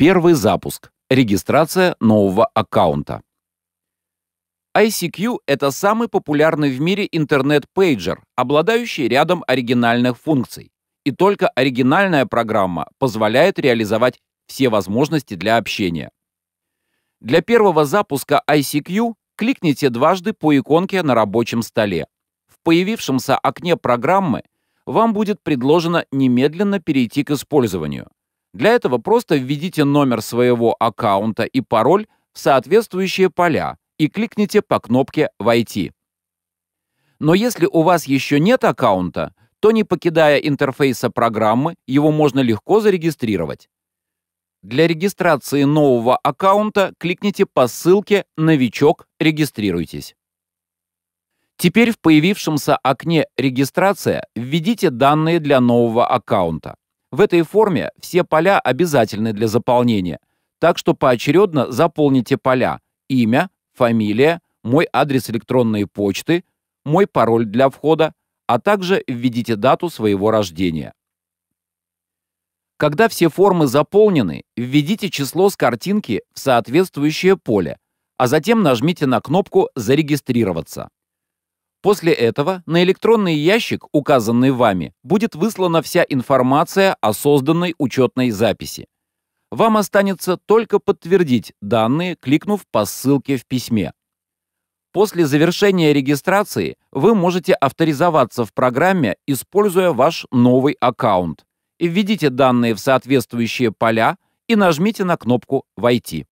Первый запуск. Регистрация нового аккаунта. ICQ — это самый популярный в мире интернет-пейджер, обладающий рядом оригинальных функций. И только оригинальная программа позволяет реализовать все возможности для общения. Для первого запуска ICQ кликните дважды по иконке на рабочем столе. В появившемся окне программы вам будет предложено немедленно перейти к использованию — для этого просто введите номер своего аккаунта и пароль в соответствующие поля и кликните по кнопке «Войти». Но если у вас еще нет аккаунта, то не покидая интерфейса программы, его можно легко зарегистрировать. Для регистрации нового аккаунта кликните по ссылке «Новичок. Регистрируйтесь». Теперь в появившемся окне «Регистрация» введите данные для нового аккаунта. В этой форме все поля обязательны для заполнения, так что поочередно заполните поля «Имя», «Фамилия», «Мой адрес электронной почты», «Мой пароль для входа», а также введите дату своего рождения. Когда все формы заполнены, введите число с картинки в соответствующее поле, а затем нажмите на кнопку «Зарегистрироваться». После этого на электронный ящик, указанный вами, будет выслана вся информация о созданной учетной записи. Вам останется только подтвердить данные, кликнув по ссылке в письме. После завершения регистрации вы можете авторизоваться в программе, используя ваш новый аккаунт. Введите данные в соответствующие поля и нажмите на кнопку «Войти».